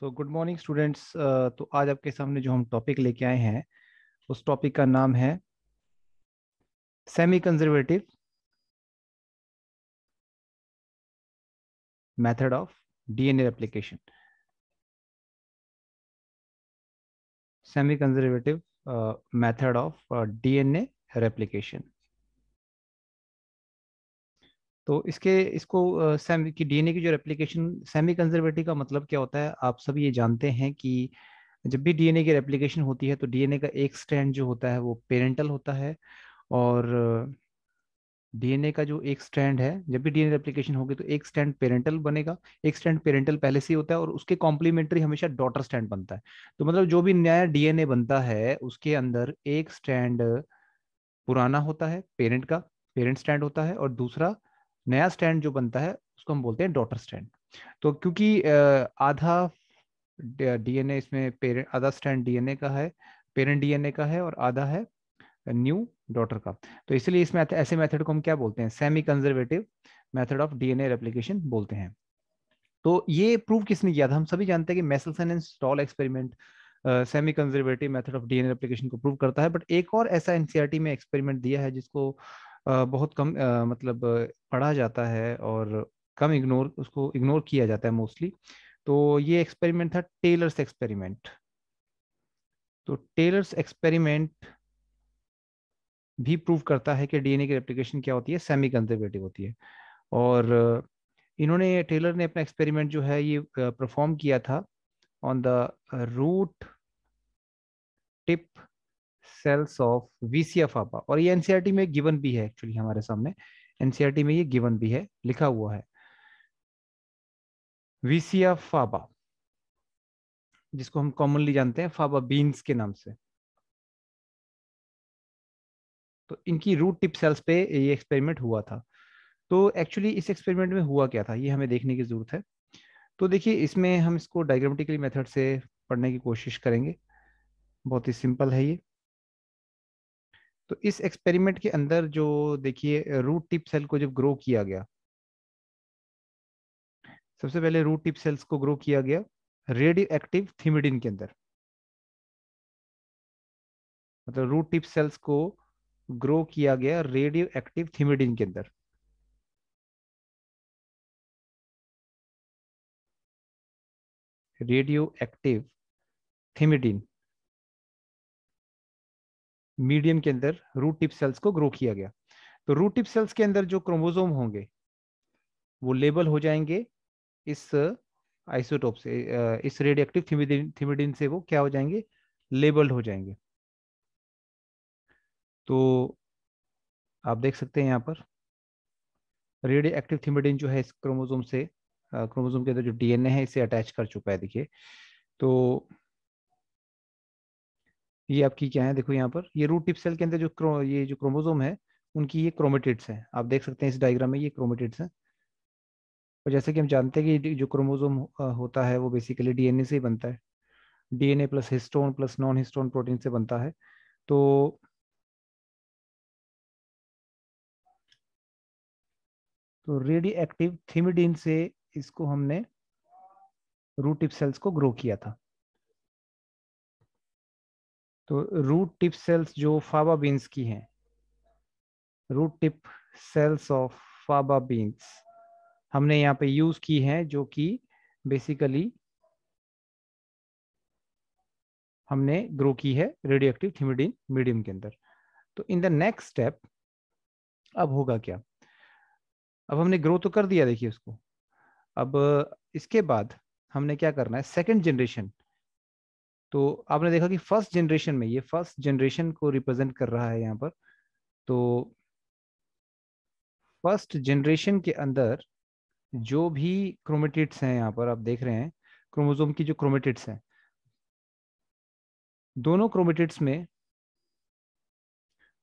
so good morning students तो आज आपके सामने जो हम टॉपिक लेके आए हैं उस टॉपिक का नाम है semi conservative method of DNA application semi conservative method of DNA replication तो इसके इसको सेमी की डीएनए की जो रेप्लीकेशन सेमी कंजर्वेटिव का मतलब क्या होता है आप सब ये जानते हैं कि जब भी डीएनए की रेप्लीकेशन होती है तो डीएनए का एक स्ट्रैंड जो होता है वो पेरेंटल होता है और डीएनए का जो एक स्टैंड है जब भी डीएनए रेप्लिकेशन होगी तो एक स्टैंड पेरेंटल बनेगा एक स्टैंड पेरेंटल पहले से होता है और उसके कॉम्प्लीमेंट्री हमेशा डॉटर स्टैंड बनता है तो मतलब जो भी नया डीएनए बनता है उसके अंदर एक स्टैंड पुराना होता है पेरेंट का पेरेंट स्टैंड होता है और दूसरा नया स्टैंड जो बनता है उसको हम बोलते हैं डॉटर स्टैंड तो क्योंकि आधा डीएनए इसमें पेरेंट आधा स्टैंड डीएनए का है पेरेंट डीएनए का है और आधा है न्यू डॉटर का तो इसलिए इस मैथ ऐसे मेथड को हम क्या बोलते हैं semi conservative method of DNA replication बोलते हैं तो ये प्रूव किसने किया था हम सभी जानते हैं कि Meselson and Stahl experiment semi conservative method of DNA replication को प्रूव करता है बट एक और ऐसा एनसीआरटी में एक्सपेरिमेंट दिया है जिसको बहुत कम मतलब पढ़ा जाता है और कम इग्नोर उसको इग्नोर किया जाता है मोस्टली तो ये एक्सपेरिमेंट था टेलर्स एक्सपेरिमेंट तो टेलर्स एक्सपेरिमेंट भी प्रूव करता है कि डीएनए की रेप्लिकेशन क्या होती है सेमी कंजर्वेटिव होती है और इन्होंने टेलर ने अपना एक्सपेरिमेंट जो है ये परफॉर्म किया था on the root tip cells of वीसीएफ आपा और ये एनसीईआरटी e में गिवन भी है एक्चुअली हमारे सामने एनसीईआरटी e में ये गिवन भी है लिखा हुआ है वीसीएफ फाबा जिसको हम कॉमनली जानते हैं फाबा बीन्स के नाम से तो इनकी रूट टिप सेल्स पे ये एक्सपेरिमेंट हुआ था तो एक्चुअली इस एक्सपेरिमेंट में हुआ क्या था ये हमें देखने की जरूरत है तो देखिए इसमें हम इसको डायग्रामेटिकली मेथड से पढ़ने की कोशिश करेंगे बहुत ही सिंपल है ये तो इस एक्सपेरिमेंट के अंदर जो देखिए रूट टिप सेल को जब ग्रो किया गया सबसे पहले रूट टिप सेल्स को ग्रो किया गया रेडियो एक्टिव थीमिडिन के अंदर मतलब रूट टिप सेल्स को ग्रो किया गया रेडियो एक्टिव थीमिडिन के अंदर रेडियो एक्टिव थीमिडिन मीडियम के अंदर रूट टिप सेल्स को ग्रो किया गया तो रूट टिप सेल्स के अंदर जो क्रोमोजोम होंगे वो लेबल हो जाएंगे इस आइसोटोप uh, से uh, इस रेडियक्टिव थिमिडिन थिमिडिन से वो क्या हो जाएंगे लेबल हो जाएंगे तो आप देख सकते हैं यहाँ पर रेडियो एक्टिव थिमिडिन जो है इस क्रोमोजोम से क्रोमोजोम uh, के अंदर जो डीएनए है इसे अटैच कर चुका है देखिए तो ये आपकी क्या है देखो यहाँ पर ये रूट टिप सेल के अंदर जो ये जो क्रोमोजोम है उनकी ये क्रोमेटिड्स हैं आप देख सकते हैं इस डायग्राम में ये क्रोमेटिड्स हैं और जैसे कि हम जानते हैं कि जो क्रोमोजोम होता है वो बेसिकली डीएनए से ही बनता है DNA plus histone plus non histone protein से बनता है तो तो रेडियो एक्टिव थीमिडीन से इसको हमने रूट टिप सेल्स को ग्रो किया था तो रूट टिप सेल्स जो फाबा बीन्स की हैं root tip cells of faba beans हमने यहाँ पे यूज की हैं जो कि बेसिकली हमने ग्रो की है एक्टिव थिमिडीन मीडियम के अंदर तो इन द नेक्स्ट स्टेप अब होगा क्या अब हमने ग्रो तो कर दिया देखिए उसको अब इसके बाद हमने क्या करना है सेकेंड जनरेशन तो आपने देखा कि फर्स्ट जनरेशन में ये फर्स्ट जनरेशन को रिप्रेजेंट कर रहा है यहाँ पर तो फर्स्ट जनरेशन के अंदर जो भी क्रोमेटिड्स हैं यहाँ पर आप देख रहे हैं क्रोमोजोम की जो क्रोमेटिड्स हैं दोनों क्रोमेटिड्स में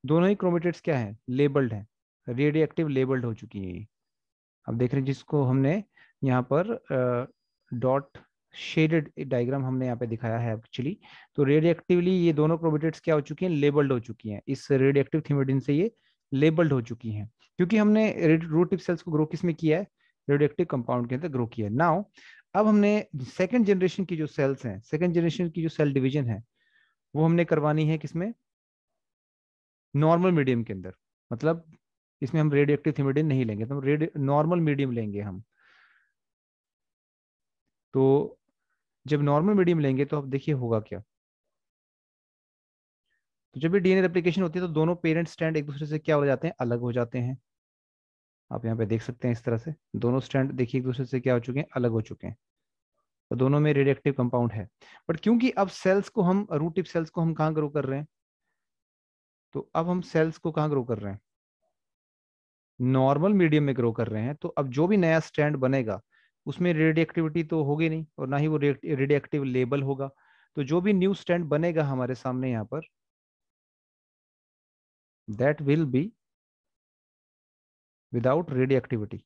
दोनों ही क्रोमेटिड्स क्या हैं लेबल्ड हैं रेडियो एक्टिव लेबल्ड हो चुकी है आप देख रहे हैं जिसको हमने यहाँ पर डॉट शेडेड डायग्राम हमने यहाँ पे दिखाया है एक्चुअली तो रेडियक्टिवली ये दोनों क्रोमेटेट्स क्या हो चुकी हैं लेबल्ड हो चुकी हैं इस रेडियक्टिव थीमेडिन से ये लेबल्ड हो चुकी हैं क्योंकि हमने रूटिव सेल्स को ग्रो किस में किया है रेडियक्टिव कंपाउंड के अंदर ग्रो किया है नाउ अब हमने सेकेंड जनरेशन की जो सेल्स हैं सेकेंड जनरेशन की जो सेल डिविजन है वो हमने करवानी है किसमें नॉर्मल मीडियम के अंदर मतलब इसमें हम रेडियक्टिव थीमेडिन नहीं लेंगे तो हम रेडियो नॉर्मल मीडियम लेंगे हम तो जब नॉर्मल मीडियम लेंगे तो आप देखिए होगा क्या तो जब भी डीएनए रेप्लिकेशन होती है तो दोनों पेरेंट स्टैंड एक दूसरे से क्या हो जाते हैं अलग हो जाते हैं आप यहाँ पे देख सकते हैं इस तरह से दोनों स्टैंड देखिए एक दूसरे से क्या हो चुके हैं अलग हो चुके हैं तो दोनों में रेडिएक्टिव कंपाउंड है बट क्योंकि अब सेल्स को हम रूट सेल्स को हम कहाँ ग्रो कर रहे हैं तो अब हम सेल्स को कहाँ ग्रो कर रहे हैं नॉर्मल मीडियम में ग्रो कर रहे हैं तो अब जो भी नया स्टैंड बनेगा उसमें रेडियक्टिविटी तो होगी नहीं और ना ही वो रेडियक्टिव लेबल होगा तो जो भी न्यू स्टैंड बनेगा हमारे सामने यहाँ पर that will be without radioactivity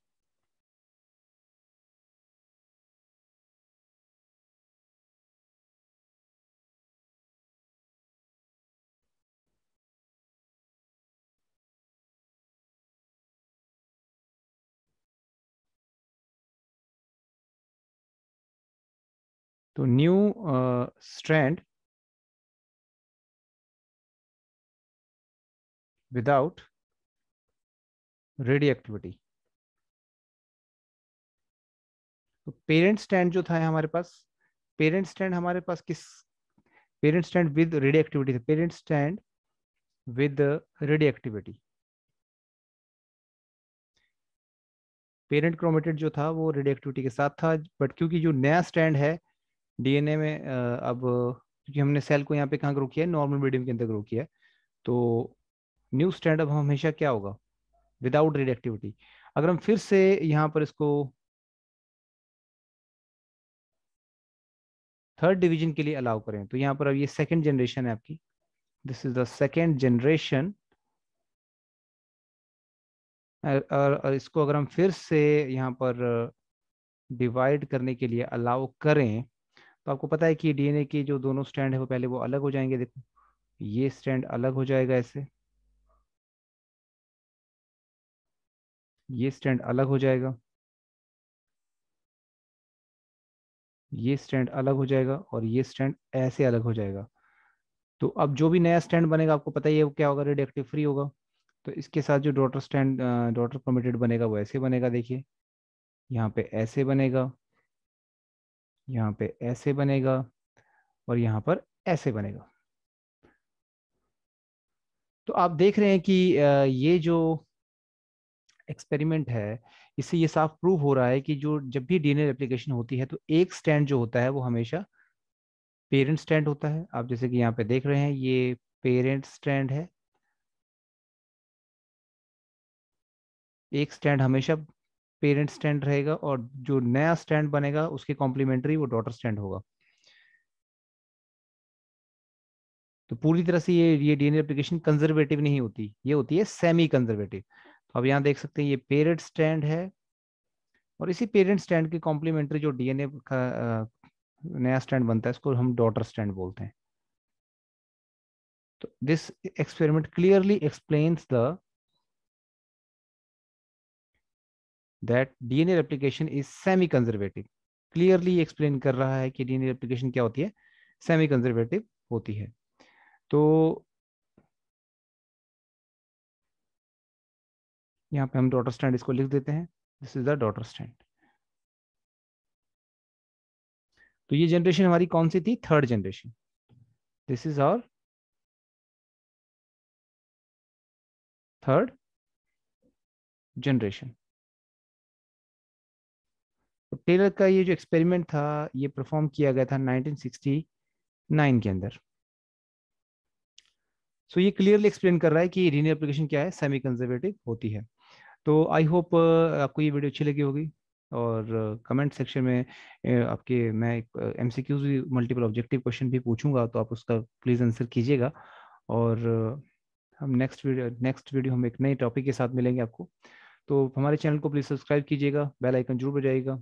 तो न्यू स्ट्रैंड without एक्टिविटी तो पेरेंट स्टैंड जो था हमारे पास पेरेंट स्टैंड हमारे पास किस पेरेंट स्टैंड विद एक्टिविटी था parent strand with activity parent chromatid जो था वो एक्टिविटी के साथ था बट क्योंकि जो नया स्टैंड है डीएनए में अब क्योंकि हमने सेल को यहाँ पे कहाँ ग्रो किया है नॉर्मल मीडियम के अंदर ग्रो किया है तो न्यू स्टैंडअप हमेशा क्या होगा विदाउट रिडेक्टिविटी अगर हम फिर से यहाँ पर इसको थर्ड डिवीजन के लिए अलाउ करें तो यहाँ पर अब ये सेकेंड जनरेशन है आपकी this is the second generation और इसको अगर हम फिर से यहाँ पर डिवाइड करने के लिए अलाउ करें तो आपको पता है कि डीएनए के जो दोनों स्टैंड है वो पहले वो अलग हो जाएंगे देखो ये स्टैंड अलग हो जाएगा ऐसे ये स्टैंड अलग हो जाएगा ये स्टैंड अलग हो जाएगा और ये स्टैंड ऐसे अलग हो जाएगा तो अब जो भी नया स्टैंड बनेगा आपको पता ही है वो क्या होगा रेडिएक्टिव फ्री होगा तो इसके साथ जो डॉटर स्टैंड डॉटर कमिटेड बनेगा वो ऐसे बनेगा देखिए यहाँ पे ऐसे बनेगा यहाँ पे ऐसे बनेगा और यहाँ पर ऐसे बनेगा तो आप देख रहे हैं कि ये जो एक्सपेरिमेंट है इससे ये साफ प्रूव हो रहा है कि जो जब भी डीएनए रेप्लिकेशन होती है तो एक स्टैंड जो होता है वो हमेशा पेरेंट स्टैंड होता है आप जैसे कि यहाँ पे देख रहे हैं ये पेरेंट स्टैंड है एक स्टैंड हमेशा पेरेंट स्टैंड रहेगा और जो नया स्टैंड बनेगा उसके कॉम्प्लीमेंट्री वो डॉटर स्टैंड होगा तो पूरी तरह से ये ये डीएनए एप्लीकेशन कंजर्वेटिव नहीं होती ये होती है सेमी कंजर्वेटिव तो अब यहाँ देख सकते हैं ये पेरेंट स्टैंड है और इसी पेरेंट स्टैंड के कॉम्प्लीमेंट्री जो डीएनए का नया स्टैंड बनता है इसको हम डॉटर स्टैंड बोलते हैं तो this experiment clearly explains the that DNA replication is semi conservative clearly explain कर रहा है कि डीएनए रेप्लिकेशन क्या होती है सेमी कंजर्वेटिव होती है तो यहाँ पे हम डॉटर स्टैंड इसको लिख देते हैं this is the daughter strand तो ये जनरेशन हमारी कौन सी थी third generation this is our third generation तो टेलर का ये जो एक्सपेरिमेंट था ये परफॉर्म किया गया था 1969 के अंदर सो so, ये क्लियरली एक्सप्लेन कर रहा है कि रीनियर एप्लीकेशन क्या है सेमी कंजर्वेटिव होती है तो आई होप uh, आपको ये वीडियो अच्छी लगी होगी और कमेंट uh, सेक्शन में uh, आपके मैं एम सी क्यूज भी मल्टीपल ऑब्जेक्टिव क्वेश्चन भी पूछूंगा तो आप उसका प्लीज़ आंसर कीजिएगा और हम नेक्स्ट वीडियो नेक्स्ट वीडियो हम एक नए टॉपिक के साथ मिलेंगे आपको तो हमारे चैनल को प्लीज़ सब्सक्राइब कीजिएगा बेल आइकन जरूर बजाएगा